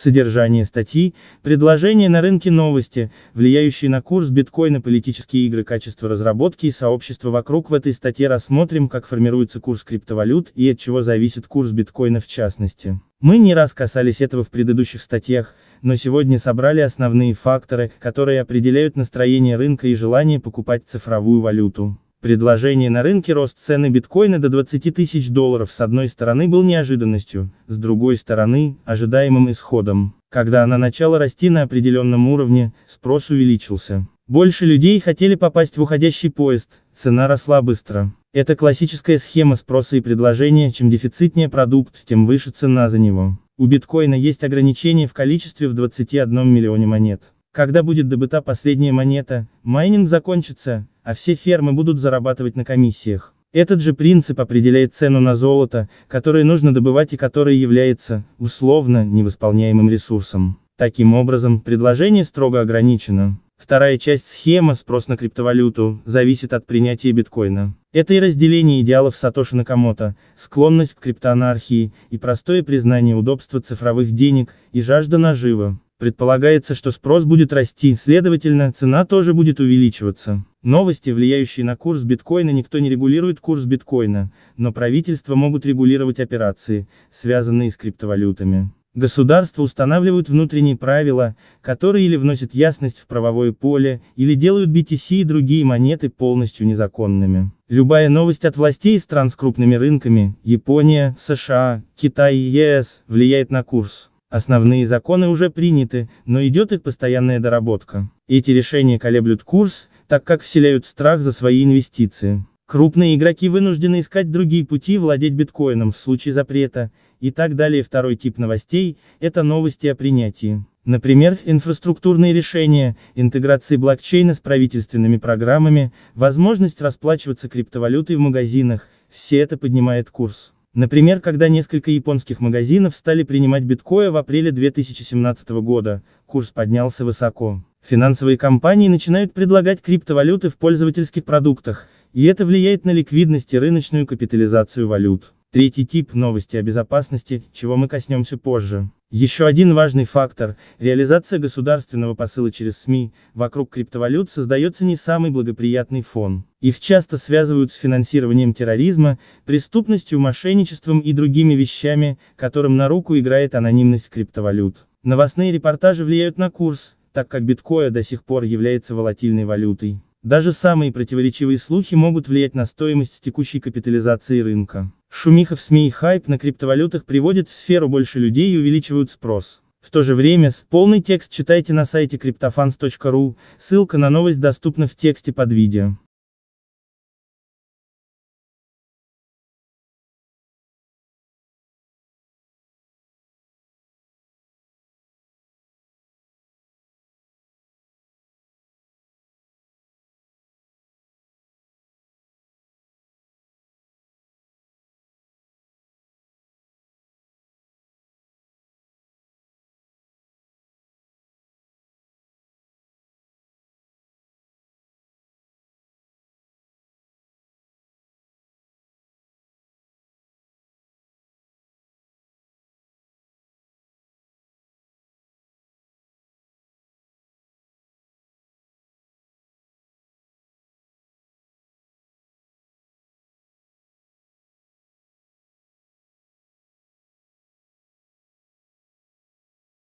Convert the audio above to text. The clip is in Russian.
Содержание статьи, предложения на рынке новости, влияющие на курс биткоина политические игры качество разработки и сообщества вокруг в этой статье рассмотрим как формируется курс криптовалют и от чего зависит курс биткоина в частности. Мы не раз касались этого в предыдущих статьях, но сегодня собрали основные факторы, которые определяют настроение рынка и желание покупать цифровую валюту. Предложение на рынке рост цены биткоина до 20 тысяч долларов с одной стороны был неожиданностью, с другой стороны, ожидаемым исходом. Когда она начала расти на определенном уровне, спрос увеличился. Больше людей хотели попасть в уходящий поезд, цена росла быстро. Это классическая схема спроса и предложения, чем дефицитнее продукт, тем выше цена за него. У биткоина есть ограничение в количестве в 21 миллионе монет. Когда будет добыта последняя монета, майнинг закончится, а все фермы будут зарабатывать на комиссиях. Этот же принцип определяет цену на золото, которое нужно добывать и которое является, условно, невосполняемым ресурсом. Таким образом, предложение строго ограничено. Вторая часть схемы «Спрос на криптовалюту» зависит от принятия биткоина. Это и разделение идеалов Сатоши Накамото, склонность к криптоанархии, и простое признание удобства цифровых денег, и жажда наживы. Предполагается, что спрос будет расти, следовательно, цена тоже будет увеличиваться. Новости, влияющие на курс биткоина, никто не регулирует курс биткоина, но правительства могут регулировать операции, связанные с криптовалютами. Государства устанавливают внутренние правила, которые или вносят ясность в правовое поле, или делают BTC и другие монеты полностью незаконными. Любая новость от властей стран с крупными рынками, Япония, США, Китай и ЕС, влияет на курс. Основные законы уже приняты, но идет их постоянная доработка. Эти решения колеблют курс, так как вселяют страх за свои инвестиции. Крупные игроки вынуждены искать другие пути владеть биткоином в случае запрета, и так далее. Второй тип новостей – это новости о принятии. Например, инфраструктурные решения, интеграции блокчейна с правительственными программами, возможность расплачиваться криптовалютой в магазинах – все это поднимает курс. Например, когда несколько японских магазинов стали принимать биткоин в апреле 2017 года, курс поднялся высоко. Финансовые компании начинают предлагать криптовалюты в пользовательских продуктах, и это влияет на ликвидность и рыночную капитализацию валют. Третий тип – новости о безопасности, чего мы коснемся позже. Еще один важный фактор – реализация государственного посыла через СМИ, вокруг криптовалют создается не самый благоприятный фон. Их часто связывают с финансированием терроризма, преступностью, мошенничеством и другими вещами, которым на руку играет анонимность криптовалют. Новостные репортажи влияют на курс, так как биткоин до сих пор является волатильной валютой. Даже самые противоречивые слухи могут влиять на стоимость текущей капитализации рынка. Шумиха в СМИ и хайп на криптовалютах приводят в сферу больше людей и увеличивают спрос. В то же время, с полный текст читайте на сайте cryptofans.ru, ссылка на новость доступна в тексте под видео.